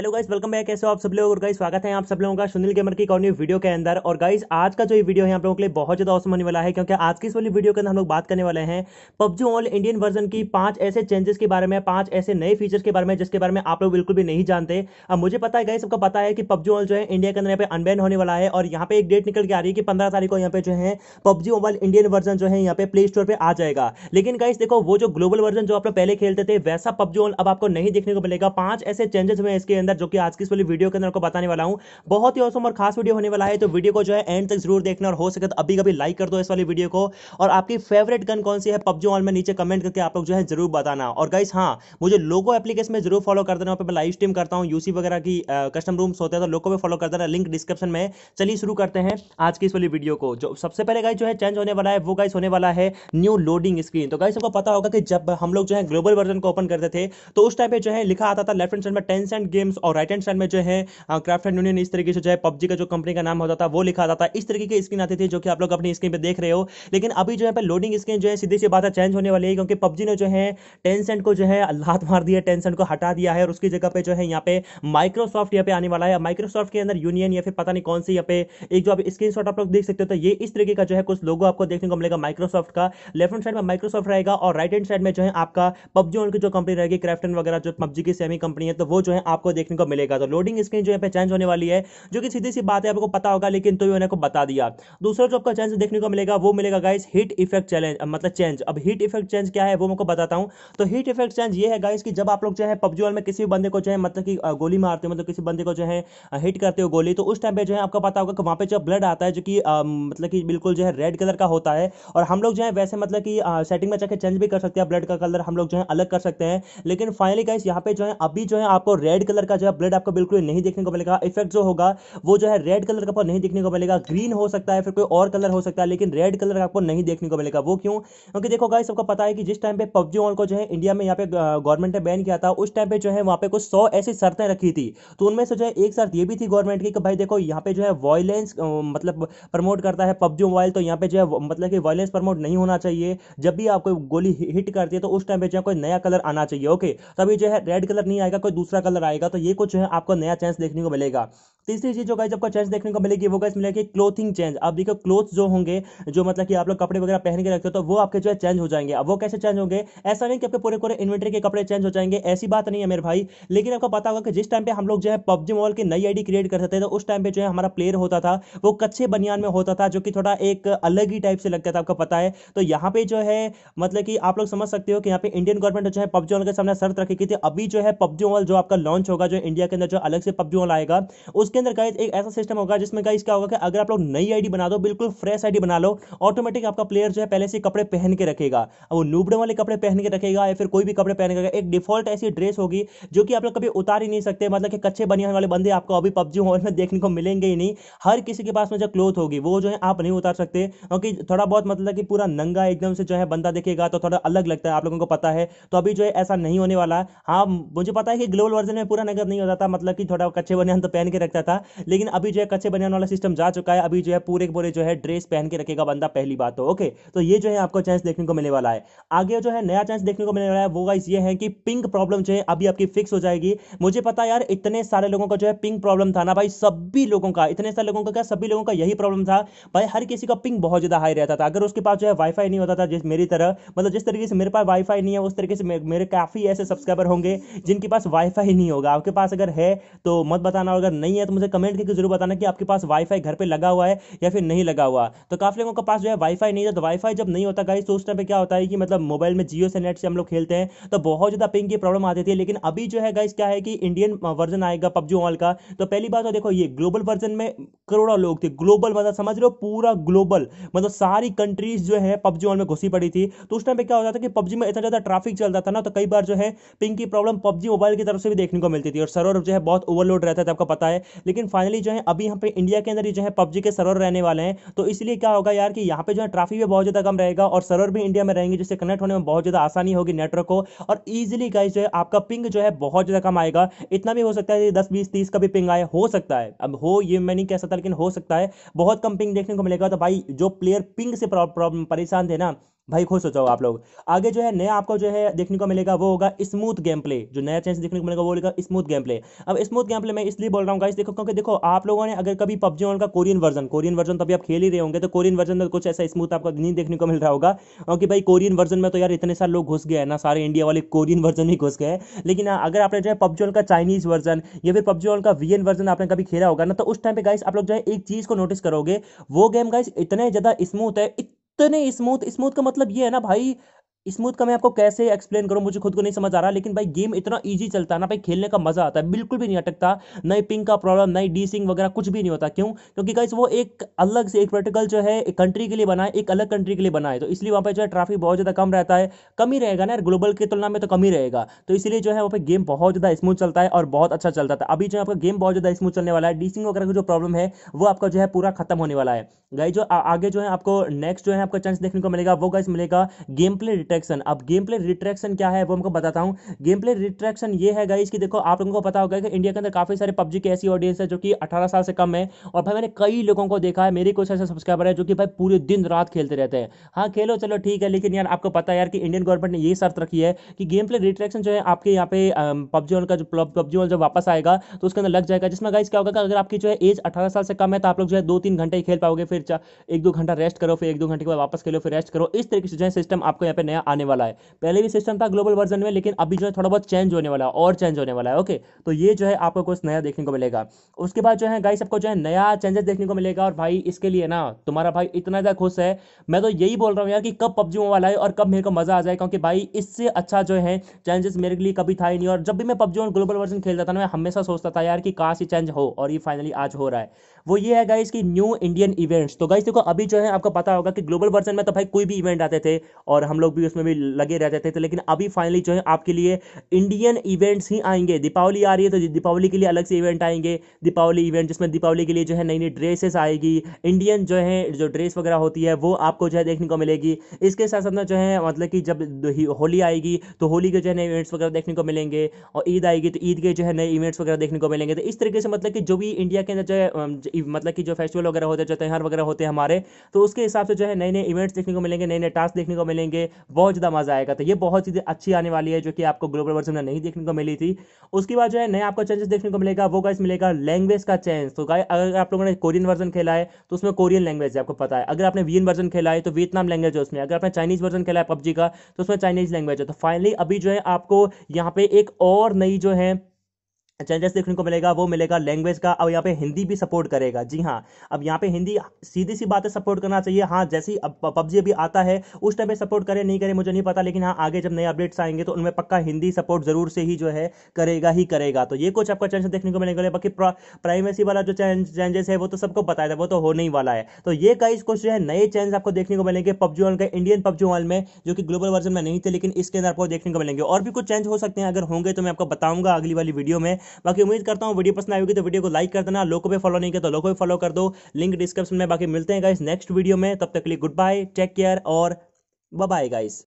hello guys welcome back कैसे हो आप सब लोग और गाइस स्वागत है आप सब लोगों का सुनील गेमर की कॉर्नी वीडियो के अंदर और गाइस आज का जो ये वीडियो है आप लोगों के लिए बहुत ज़्यादा औसम होने वाला है क्योंकि आज की इस वाली वीडियो के अंदर हम लोग बात करने वाले हैं पबजी ऑल इंडियन वर्जन की पांच ऐसे चेंजेस के बारे में पांच ऐसे नए फीचर्स के बारे में जिसके बारे में आप लोग बिल्कुल भी नहीं जानते अब मुझे पता है गाइस सबको पता है कि पबजी ऑल जो है इंडिया के अंदर यहाँ पे अनबैन होने वाला है और यहाँ पे एक डेट निकल के आ रही है कि पंद्रह तारीख को यहाँ पे जो है पबजी ऑल इंडियन वर्जन जो है यहाँ पे प्ले स्टोर पर आ जाएगा लेकिन गाइस देखो वो जो ग्लोबल वर्जन जो आप लोग पहले खेलते थे वैसा पबजी ऑल अब आपको नहीं देखने को मिलेगा पांच ऐसे चेंजेस हुए इसके अंदर अंदर जो कि आज की इस वाली वीडियो के अंदर आपको बताने वाला हूं बहुत ही और खास वीडियो होने वाला है तो वीडियो को जो है एंड तक जरूर देखना और हो सके तो अभी कभी लाइक कर दो इस वाली वीडियो को और आपकी फेवरेट गन कौन सी है पब्जी ऑल में नीचे कमेंट करके आप लोग जो है जरूर बताना और गाइस हाँ मुझे लोगो एप्लीकेशन में जरूर फॉलो कर देना वहाँ पर मैं लाइव स्ट्रीम करता हूँ यूसी वगैरह की कस्टम रूम्स होते हैं तो लोगों पर फॉलो कर देना लिंक डिस्क्रिप्शन में चलिए शुरू करते हैं आज की इस वाली वीडियो को जो सबसे पहले गाइस जो है चेंज होने वाला है वो गाइस होने वाला है न्यू लोडिंग स्क्रीन तो गाइस सबको पता होगा कि जब हम लोग जो है ग्लोबल वर्जन को ओपन करते थे तो उस टाइम पे जो है लिखा आता था लेफ्ट हैंड साइड में टेंसेंट गेम्स और राइट हैंड साइड में जो है क्राफ्ट एंड यूनियन इस तरीके से जो है पब्जी का जो कंपनी का नाम होता था वो लिखा जाता है इस तरीके की स्क्रीन आती थी जो कि आप लोग अपनी स्क्रीन पर देख रहे हो लेकिन अभी जो है लोडिंग स्क्रीन जो है सीधी सी बात है चेंज होने वाली है क्योंकि पब्जी ने जो है टेंसेंट को जो है लात मार दिया टेंसेंट को हटा दिया है और उसकी जगह पर जो है यहाँ पे माइक्रोसॉफ्ट यहाँ पे आने वाला है माइक्रोसॉफ्ट के अंदर यूनियन या फिर पता नहीं कौन सी यहाँ पे एक जो आप स्क्रीन आप लोग देख सकते हो तो ये इस तरीके का जो है कुछ लोगों आपको देखने को मिलेगा माइक्रोसॉफ्ट का लेफ्ट हैंड साइड में माइक्रोसॉफ्ट रहेगा और राइट हैंड साइड में जो है आपका पब्जी उनकी जो कंपनी रहेगी क्राफ्टन वगैरह जो पब्जी की सेमी कंपनी है तो वो जो है आपको देखने को मिलेगा तो लोडिंग स्क्रीन जो यहाँ पे चेंज होने वाली है जो कि सीधी सी बात है आपको पता होगा लेकिन तो भी मैंने आपको बता दिया दूसरा जो आपका चेंज देखने को मिलेगा वो मिलेगा गाइस हीट इफेक्ट चैलेंज मतलब चेंज अब हीट इफेक्ट चेंज क्या है वो मैं बताता हूँ तो हीट इफेक्ट चेंज ये है गाइस कि जब आप लोग चाहे पब्जी वाल में किसी भी बंदे को चाहे मतलब कि गोली मारते हो मतलब किसी बंदे को जो है हिट करते हो गोली तो उस टाइम पे जो है आपको पता होगा कि वहाँ पे जो ब्लड आता है जो कि मतलब कि बिल्कुल जो है रेड कलर का होता है और हम लोग जो है वैसे मतलब कि सेटिंग में जाकर चेंज भी कर सकते हैं ब्लड का कलर हम लोग जो है अलग कर सकते हैं लेकिन फाइनली गाइस यहाँ पे जो है अभी जो है आपको रेड कलर का जो है ब्लड आपको बिल्कुल नहीं देखने को मिलेगा इफेक्ट जो होगा वो जो है रेड कलर का नहीं देखने को मिलेगा ग्रीन हो सकता है फिर कोई और कलर हो सकता है लेकिन रेड कलर आपको नहीं देखने को मिलेगा वो क्यों क्योंकि देखो गाइस सबको पता है कि जिस टाइम पे पबजी ऑन को जो है इंडिया में यहाँ पे गवर्नमेंट ने बैन किया था उस टाइम पे जो है वहाँ पे कुछ सौ ऐसी शर्तें रखी थी तो उनमें से जो है एक शर्त ये भी थी गवर्नमेंट की कि भाई देखो यहाँ पे जो है वॉयलेंस मतलब प्रमोट करता है पबजी मोबाइल तो यहाँ पे जो है मतलब कि वॉयलेंस प्रमोट नहीं होना चाहिए जब भी आपको गोली हिट करती है तो उस टाइम पे जो है कोई नया कलर आना चाहिए ओके तभी जो है रेड कलर नहीं आएगा कोई दूसरा कलर आएगा तो ये कुछ है आपको नया चेंज देखने को मिलेगा तीसरी चीज जो गाइज आपको चेंज देखने को मिलेगी वो गाइज मिलेगी क्लोथिंग चेंज अब देखो क्लोथ जो होंगे जो मतलब कि आप लोग कपड़े वगैरह पहन के रखते हो तो वो आपके जो है चेंज हो जाएंगे अब वो कैसे चेंज होंगे ऐसा नहीं कि आपके पूरे पूरे इन्वेंट्री के कपड़े चेंज हो जाएंगे ऐसी बात नहीं है मेरे भाई लेकिन आपको पता होगा कि जिस टाइम पे हम लोग जो है पब्जी मोबाइल की नई आई क्रिएट करते थे तो उस टाइम पे जो है हमारा प्लेयर होता था वो कच्चे बनियान में होता था जो कि थोड़ा एक अलग ही टाइप से लगता था आपको पता है तो यहाँ पे जो है मतलब कि आप लोग समझ सकते हो कि यहाँ पे इंडियन गवर्नमेंट जो है पब्जी मोबाइल के सामने शर्त रखी थी अभी जो है पब्जी मोबाइल जो आपका लॉन्च होगा जो इंडिया के अंदर जो अलग से पबजी ऑन आएगा उसके अंदर गाइज एक ऐसा सिस्टम होगा जिसमें गाइज क्या होगा कि अगर आप लोग नई आईडी बना दो बिल्कुल फ्रेश आईडी बना लो ऑटोमेटिक आपका प्लेयर जो है पहले से कपड़े पहन के रखेगा वो नूबड़े वाले कपड़े पहन के रखेगा या फिर कोई भी कपड़े पहन के एक डिफॉल्ट ऐसी ड्रेस होगी जो कि आप लोग कभी उतार ही नहीं सकते मतलब कि कच्चे बनियान वाले बंदे आपको अभी पबजी मोबाइल में देखने को मिलेंगे ही नहीं हर किसी के पास में जो क्लोथ होगी वो जो है आप नहीं उतार सकते क्योंकि थोड़ा बहुत मतलब कि पूरा नंगा एकदम से जो है बंदा देखेगा तो थोड़ा अलग लगता है आप लोगों को पता है तो अभी जो है ऐसा नहीं होने वाला हाँ मुझे पता है कि ग्लोबल वर्जन में पूरा नंगा खत्म नहीं होता था मतलब कि थोड़ा कच्चे बनियान तो पहन के रखता था लेकिन अभी जो है कच्चे बनियान वाला सिस्टम जा चुका है अभी जो है पूरे पूरे जो है ड्रेस पहन के रखेगा बंदा पहली बात तो ओके तो ये जो है आपको चांस देखने को मिलने वाला है आगे जो है नया चांस देखने को मिलने वाला है वो गाइस ये है कि पिंक प्रॉब्लम जो है अभी आपकी फिक्स हो जाएगी मुझे पता यार इतने सारे लोगों का जो है पिंक प्रॉब्लम था ना भाई सभी लोगों का इतने सारे लोगों का क्या सभी लोगों का यही प्रॉब्लम था भाई हर किसी का पिंक बहुत ज्यादा हाई रहता था अगर उसके पास जो है वाईफाई नहीं होता था जिस मेरी तरह मतलब जिस तरीके से मेरे पास वाईफाई नहीं है उस तरीके से मेरे काफी ऐसे सब्सक्राइबर होंगे जिनके पास वाईफाई नहीं होगा आपके आपके पास अगर है तो मत बताना और अगर नहीं है तो मुझे कमेंट करके जरूर बताना कि आपके पास वाईफाई घर पर लगा हुआ है या फिर नहीं लगा हुआ तो काफ़ी लोगों के पास जो है वाईफाई नहीं है तो वाईफाई जब नहीं होता गाइस तो उस टाइम पर क्या होता है कि मतलब मोबाइल में जियो से नेट से हम लोग खेलते हैं तो बहुत ज़्यादा पिंग की प्रॉब्लम आती थी लेकिन अभी जो है गाइस क्या है कि इंडियन वर्जन आएगा पबजी ऑल का तो पहली बात तो देखो ये ग्लोबल वर्जन में करोड़ों लोग थे ग्लोबल मतलब समझ लो पूरा ग्लोबल मतलब सारी कंट्रीज जो है पबजी ऑल में घुसी पड़ी थी तो उस टाइम पे क्या होता था कि पबजी में इतना ज़्यादा ट्रैफिक चलता था ना तो कई बार जो है पिंग की प्रॉब्लम पबजी मोबाइल की तरफ से भी देखने को मिलती थी थी और सर्वर जो है बहुत ओवरलोड रहता था आपको पता है लेकिन फाइनली जो है अभी यहाँ पे इंडिया के अंदर ही जो है पबजी के सर्वर रहने वाले हैं तो इसलिए क्या होगा यार कि यहाँ पे जो है ट्राफिक भी बहुत ज़्यादा कम रहेगा और सर्वर भी इंडिया में रहेंगे जिससे कनेक्ट होने में बहुत ज़्यादा आसानी होगी नेटवर्क को और ईजिली गाइज जो है आपका पिंग जो है बहुत ज़्यादा कम आएगा इतना भी हो सकता है दस बीस तीस का भी पिंग आए हो सकता है अब हो ये मैं नहीं कह सकता लेकिन हो सकता है बहुत कम पिंग देखने को मिलेगा तो भाई जो प्लेयर पिंग से परेशान थे ना भाई खुश हो जाओ आप लोग आगे जो है नया आपको जो है देखने को मिलेगा वो होगा स्मूथ गेम प्ले जो नया चेंज देखने को मिलेगा वो होगा स्मूथ गेम प्ले अब स्मूथ गेम प्ले मैं इसलिए बोल रहा हूँ गाइस देखो क्योंकि देखो आप लोगों ने अगर कभी पब्जी ऑन का कोरियन वर्जन कोरियन वर्जन तो अभी आप खेल ही रहे होंगे तो कोरियन वर्जन में कुछ ऐसा स्मूथ आपको नहीं देखने को मिल रहा होगा क्योंकि भाई कोरियन वर्जन में तो यार इतने सारे लोग घुस गए हैं ना सारे इंडिया वाले कोरियन वर्जन ही घुस गए लेकिन हाँ, अगर आपने जो है पब्जी ऑन का चाइनीज वर्जन या फिर पब्जी ऑन का वीएन वर्जन आपने कभी खेला होगा ना तो उस टाइम पे गाइस आप लोग जो है एक चीज को नोटिस करोगे वो गेम गाइस इतने ज्यादा स्मूथ है इतने स्मूथ स्मूथ का मतलब ये है ना भाई स्मूथ का मैं आपको कैसे एक्सप्लेन करूं मुझे खुद को नहीं समझ आ रहा लेकिन भाई गेम इतना ईजी चलता है ना भाई खेलने का मजा आता है बिल्कुल भी नहीं अटकता नई पिंग का प्रॉब्लम नई डी सिंग वगैरह कुछ भी नहीं होता क्यों क्योंकि गाइस वो एक अलग से एक प्रोटोकॉल जो है एक कंट्री के लिए बनाए एक अलग कंट्री के लिए बना है तो इसलिए वहाँ पर जो है ट्राफिक बहुत ज़्यादा कम रहता है कम ही रहेगा ना ग्लोबल की तुलना में तो कम ही रहेगा तो इसलिए जो है वहाँ पर गेम बहुत ज़्यादा स्मूथ चलता है और बहुत अच्छा चलता था अभी जो है आपका गेम बहुत ज़्यादा स्मूथ चलने वाला है डी सिंग वगैरह का जो प्रॉब्लम है वो आपका जो है पूरा खत्म होने वाला है गाई जो आगे जो है आपको नेक्स्ट जो है आपका चांस देखने को मिलेगा वो गाइस मिलेगा गेम प्ले रिट्रैक्शन अब गेम प्ले रिट्रैक्शन क्या है वो हमको बताता हूँ गेम प्ले रिट्रैक्शन ये है गाइज कि देखो आप लोगों को पता होगा कि इंडिया के अंदर काफ़ी सारे पब्जी की ऐसी ऑडियंस है जो कि अठारह साल से कम है और भाई मैंने कई लोगों को देखा है मेरे कुछ ऐसे सब्सक्राइबर है जो कि भाई पूरे दिन रात खेलते रहते हैं हाँ खेलो चलो ठीक है लेकिन यार आपको पता है यार कि इंडियन गवर्नमेंट ने ये शर्त रखी है कि गेम प्ले रिट्रैक्शन जो है आपके यहाँ पे पब्जी वाल का जो पब्जी ऑन जब वापस आएगा तो उसके अंदर लग जाएगा जिसमें गाइज क्या होगा अगर आपकी जो है एज अठारह साल से कम है तो आप लोग जो है दो तीन घंटे ही खेल पाओगे फिर एक दो घंटा रेस्ट करो फिर एक दो घंटे के बाद वापस खेलो फिर रेस्ट करो इस तरीके से जो है सिस्टम आपको यहाँ पे नया नया आने वाला है पहले भी सिस्टम था ग्लोबल वर्जन में लेकिन अभी जो है थोड़ा बहुत चेंज होने वाला है और चेंज होने वाला है ओके तो ये जो है आपको कुछ नया देखने को मिलेगा उसके बाद जो है गाइस आपको जो है नया चेंजेस देखने को मिलेगा और भाई इसके लिए ना तुम्हारा भाई इतना ज़्यादा खुश है मैं तो यही बोल रहा हूँ यार कि कब पबजी मोबाइल आए और कब मेरे को मज़ा आ जाए क्योंकि भाई इससे अच्छा जो है चेंजेस मेरे लिए कभी था ही नहीं और जब भी मैं पबजी और ग्लोबल वर्जन खेलता था ना मैं हमेशा सोचता था यार कि कहाँ से चेंज हो और ये फाइनली आज हो रहा है वो ये है गाइस कि न्यू इंडियन इवेंट्स तो गाइस देखो अभी जो है आपको पता होगा कि ग्लोबल वर्जन में तो भाई कोई भी इवेंट आते थे और हम लोग भी उसमें भी लगे रहते थे तो लेकिन अभी फाइनली जो है आपके लिए इंडियन इवेंट्स ही आएंगे दीपावली आ रही है तो दीपावली के लिए अलग से इवेंट आएंगे दीपावली इवेंट जिसमें दीपावली के लिए जो है नई नई ड्रेसेस आएगी इंडियन जो है जो ड्रेस वगैरह होती है वो आपको जो है देखने को मिलेगी इसके साथ साथ जो है मतलब कि जब होली आएगी तो होली के जो है नए इवेंट्स वगैरह देखने को मिलेंगे और ईद आएगी तो ईद के जो है नए इवेंट्स वगैरह देखने को मिलेंगे तो इस तरीके से मतलब कि जो भी इंडिया के अंदर जो है मतलब कि जो फेस्टिवल वगैरह होते हैं जो त्यौहार वगैरह होते हैं हमारे तो उसके हिसाब से जो है नए नए इवेंट्स देखने को मिलेंगे नए नए टास्क देखने को मिलेंगे बहुत ज़्यादा मजा आएगा तो ये बहुत चीज़ें अच्छी आने वाली है जो कि आपको ग्लोबल वर्जन में नहीं देखने को मिली थी उसके बाद जो है नया आपको चेंजेस देखने को मिलेगा वो गाइस मिलेगा लैंग्वेज का चेंज तो गाय अगर आप लोगों ने कोरियन वर्जन खेला है तो उसमें कोरियन लैंग्वेज है आपको पता है अगर आपने वियन वर्जन खेला है तो वियतनाम लैंग्वेज है उसमें अगर आपने चाइनीज वर्जन खेला है पबजी का तो उसमें चाइनीज लैंग्वेज है तो फाइनली अभी जो है आपको यहाँ पे एक और नई जो है चेंजेस देखने को मिलेगा वो मिलेगा लैंग्वेज का अब यहाँ पे हिंदी भी सपोर्ट करेगा जी हाँ अब यहाँ पे हिंदी सीधी सी बातें सपोर्ट करना चाहिए हाँ जैसी पबजी अभी आता है उस टाइम पे सपोर्ट करे नहीं करे मुझे नहीं पता लेकिन हाँ आगे जब नए अपडेट्स आएंगे तो उनमें पक्का हिंदी सपोर्ट जरूर से ही जो है करेगा ही करेगा तो ये कुछ आपका चेंजेस देखने को मिलेगा बाकी प्राइवेसी वाला जो चेंजेस है वो तो सबको बताया था वो तो होने ही वाला है तो ये कई कुछ जो है नए चेंज आपको देखने को मिलेंगे पबजी वाल इंडियन पबजी वाल में जो कि ग्लोबल वर्जन में नहीं थे लेकिन इसके अंदर आपको देखने को मिलेंगे और भी कुछ चेंज हो सकते हैं अगर होंगे तो मैं आपको बताऊंगा अगली वाली वीडियो में बाकी उम्मीद करता हूँ वीडियो पसंद आएगी तो वीडियो को लाइक कर देना लोगों को भी फॉलो नहीं किया तो लोग को भी फॉलो कर दो लिंक डिस्क्रिप्शन में बाकी मिलते हैं गाइस नेक्स्ट वीडियो में तब तक के लिए गुड बाय टेक केयर और बाय गाइस